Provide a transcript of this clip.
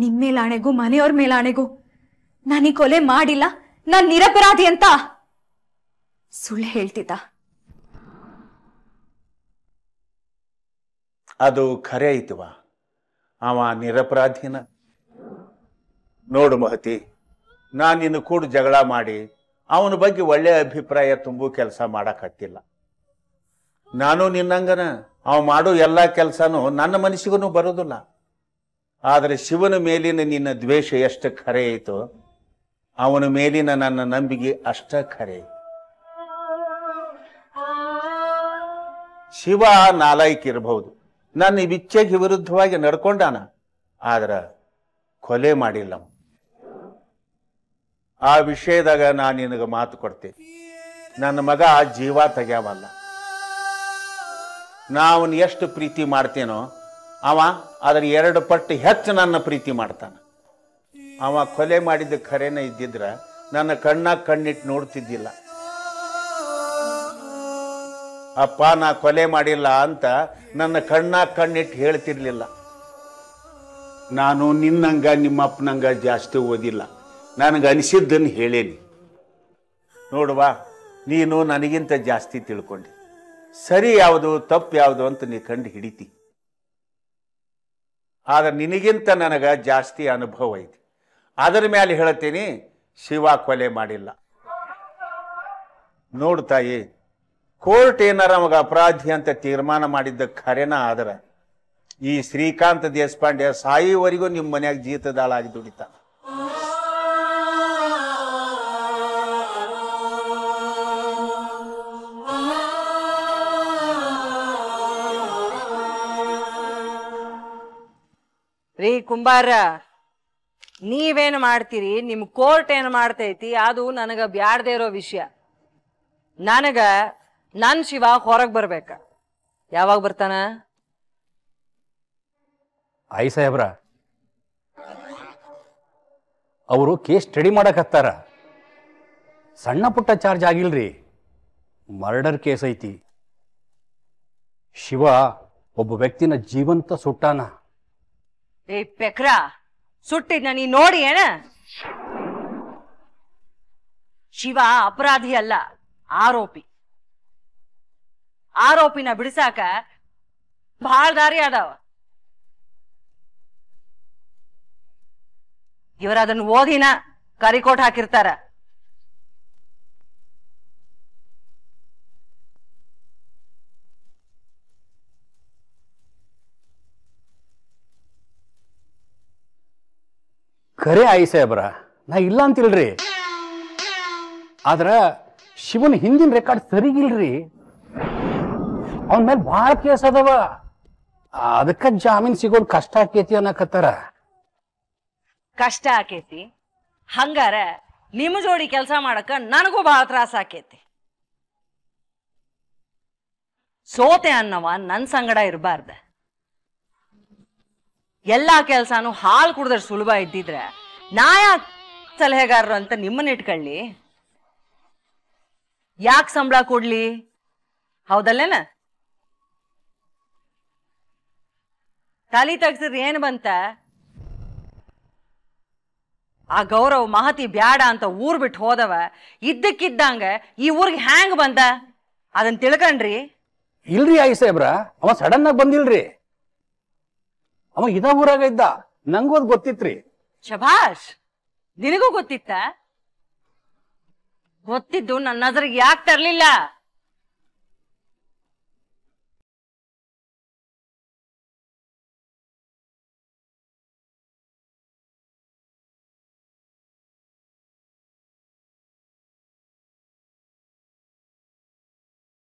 ನಿಮ್ಮ ಮೇಲಾಣೆಗೂ ಮನೆಯವ್ರ ಮೇಲಾಣೆಗೂ ನಾನು ಈ ಕೊಲೆ ಮಾಡಿಲ್ಲ ನಾನು ನಿರಪರಾಧಿ ಅಂತ ಸುಳ್ಳು ಹೇಳ್ತಿದ್ದ ಅದು ಖರೆ ಐತವಾ ಅವ ನಿರಪರಾಧಿನ ನೋಡು ಮಹತಿ ನಾನು ನಿನ್ನ ಕೂಡ ಜಗಳ ಮಾಡಿ ಅವನ ಬಗ್ಗೆ ಒಳ್ಳೆಯ ಅಭಿಪ್ರಾಯ ತುಂಬು ಕೆಲಸ ಮಾಡೋಕ್ಕತ್ತಿಲ್ಲ ನಾನು ನಿನ್ನಂಗನ ಅವ ಮಾಡೋ ಎಲ್ಲ ಕೆಲಸನೂ ನನ್ನ ಮನಸ್ಸಿಗೂ ಬರೋದಿಲ್ಲ ಆದರೆ ಶಿವನ ಮೇಲಿನ ನಿನ್ನ ದ್ವೇಷ ಎಷ್ಟು ಖರೆ ಆಯಿತು ಅವನ ಮೇಲಿನ ನನ್ನ ನಂಬಿಕೆ ಅಷ್ಟ ಖರೆ ಶಿವ ನಾಲಾಯಕ್ ಇರಬಹುದು ನನ್ನ ಇಚ್ಛೆಗೆ ವಿರುದ್ಧವಾಗಿ ನಡ್ಕೊಂಡಾನ ಆದ್ರ ಕೊಲೆ ಮಾಡಿಲ್ಲ ಆ ವಿಷಯದಾಗ ನಾನು ನಿನಗೆ ಮಾತು ಕೊಡ್ತೀನಿ ನನ್ನ ಮಗ ಜೀವ ತೆಗ್ಯಾವಲ್ಲ ನಾವು ಎಷ್ಟು ಪ್ರೀತಿ ಮಾಡ್ತೇನೋ ಅವ ಅದ್ರ ಎರಡು ಪಟ್ಟು ಹೆಚ್ಚು ನನ್ನ ಪ್ರೀತಿ ಮಾಡ್ತಾನ ಅವ ಕೊಲೆ ಮಾಡಿದ್ದ ಖರೇನ ಇದ್ದಿದ್ರ ನನ್ನ ಕಣ್ಣ ಕಣ್ಣಿಟ್ಟು ನೋಡ್ತಿದ್ದಿಲ್ಲ ಅಪ್ಪ ನಾ ಕೊಲೆ ಮಾಡಿಲ್ಲ ಅಂತ ನನ್ನ ಕಣ್ಣ ಕಣ್ಣಿಟ್ಟು ಹೇಳ್ತಿರ್ಲಿಲ್ಲ ನಾನು ನಿನ್ನಂಗ ನಿಮ್ಮಪ್ಪನಂಗ ಜಾಸ್ತಿ ಓದಿಲ್ಲ ನನಗೆ ಅನಿಸಿದ್ದನ್ನು ಹೇಳೇನಿ ನೋಡುವ ನೀನು ನನಗಿಂತ ಜಾಸ್ತಿ ತಿಳ್ಕೊಂಡಿ ಸರಿ ಯಾವುದು ತಪ್ಪು ಯಾವುದು ಅಂತ ನೀ ಕಂಡು ಹಿಡಿತಿ ಆದರೆ ನಿನಗಿಂತ ನನಗೆ ಜಾಸ್ತಿ ಅನುಭವ ಐತಿ ಅದರ ಮೇಲೆ ಹೇಳ್ತೀನಿ ಶಿವ ಕೊಲೆ ಮಾಡಿಲ್ಲ ತಾಯಿ ಕೋರ್ಟ್ ಏನಾರ ನಮಗೆ ಅಪರಾಧಿ ಅಂತ ತೀರ್ಮಾನ ಮಾಡಿದ್ದ ಖರೇನ ಆದ್ರೆ ಈ ಶ್ರೀಕಾಂತ್ ದೇಶಪಾಂಡೆ ಸಾಯಿವರೆಗೂ ನಿಮ್ಮ ಮನೆಯಾಗ ಜೀತದಾಳಾಗಿ ದುಡಿತಾನೆ ರೀ ಕುಂಬಾರ ನೀವೇನು ಮಾಡ್ತೀರಿ ನಿಮ್ಮ ಕೋರ್ಟ್ ಏನು ಮಾಡ್ತೈತಿ ಅದು ನನಗೆ ಬ್ಯಾಡ್ದೇ ಇರೋ ವಿಷಯ ನನಗೆ ನನ್ನ ಶಿವ ಹೊರಗೆ ಬರ್ಬೇಕ ಯಾವಾಗ ಬರ್ತಾನ ಐ ಸಾಹೇಬ್ರ ಅವರು ಕೇಸ್ ಸ್ಟಡಿ ಮಾಡಕ್ ಹತ್ತಾರ ಸಣ್ಣ ಪುಟ್ಟ ಚಾರ್ಜ್ ಆಗಿಲ್ರಿ ಮರ್ಡರ್ ಕೇಸ್ ಐತಿ ಶಿವ ಒಬ್ಬ ವ್ಯಕ್ತಿನ ಜೀವಂತ ಸುಟ್ಟಾನ ಏ ಪೆಕ್ರ ಸುಟ್ಟಿದ್ನ ನೀ ನೋಡಿ ಏನ ಶಿವ ಅಪರಾಧಿ ಅಲ್ಲ ಆರೋಪಿ ಆರೋಪಿನ ಬಿಡಿಸಾಕ ಭಾಳ ದಾರಿ ಅದಾವ ಇವರದನ್ನ ಓದಿನ ಕರಿಕೋಟ್ ಹಾಕಿರ್ತಾರ ಖರೆ ಆಯಿ ಸಾಹೇಬ್ರ ನಾ ಇಲ್ಲ ಅಂತಿಲ್ರಿ ಆದ್ರೆ ಶಿವನ ಹಿಂದಿನ ರೆಕಾರ್ಡ್ ಸರಿಗಿಲ್ರಿ ಅವನ ಮೇಲೆ ಭಾಳ ಕೇಸ್ ಅದಾವ ಅದಕ್ಕ ಜಾಮೀನ್ ಸಿಗೋದು ಕಷ್ಟ ಆಕೇತಿ ಅನ್ನಕತ್ತಾರ ಕಷ್ಟ ಆಕೇತಿ ಹಂಗಾರ ನಿಮ್ಮ ಜೋಡಿ ಕೆಲಸ ಮಾಡಕ ನನಗೂ ಬಹಳ ತ್ರಾಸ ಆಕೇತಿ ಸೋತೆ ಅನ್ನವ ನನ್ನ ಸಂಗಡ ಇರಬಾರ್ದ ಎಲ್ಲ ಕೆಲಸನೂ ಹಾಲು ಕುಡಿದ್ರೆ ಸುಲಭ ಇದ್ದಿದ್ರೆ ನಾ ಸಲಹೆಗಾರರು ಅಂತ ನಿಮ್ಮನ್ನ ಇಟ್ಕೊಳ್ಳಿ ಯಾಕೆ ಸಂಬಳ ಕೊಡ್ಲಿ ಹೌದಲ್ಲೇನ ತಾಲಿ ತೆಗ್ಸಿದ್ರೆ ಏನು ಬಂತ ಆ ಗೌರವ ಮಹತಿ ಬ್ಯಾಡ ಅಂತ ಊರ್ ಬಿಟ್ಟು ಹೋದವ ಇದ್ದಕ್ಕಿದ್ದಂಗ ಈ ಊರಿಗೆ ಹ್ಯಾಂಗ್ ಬಂದ ಅದನ್ ತಿಳ್ಕಂಡ್ರಿ ಇಲ್ರಿ ಆಗಿ ಸಾಹೇಬ್ರ ಅವ ಸಡನ್ ಆಗಿ ಬಂದಿಲ್ರಿ ಅವ ಇದ ಊರಾಗ ಇದ್ದ ನಂಗೂ ಅದ್ ಗೊತ್ತಿತ್ರಿ ಶಭಾಷ್ ನಿನಗೂ ಗೊತ್ತಿತ್ತ ಗೊತ್ತಿದ್ದು ನನ್ನ ನಜರಿಗೆ ಯಾಕೆ ತರ್ಲಿಲ್ಲ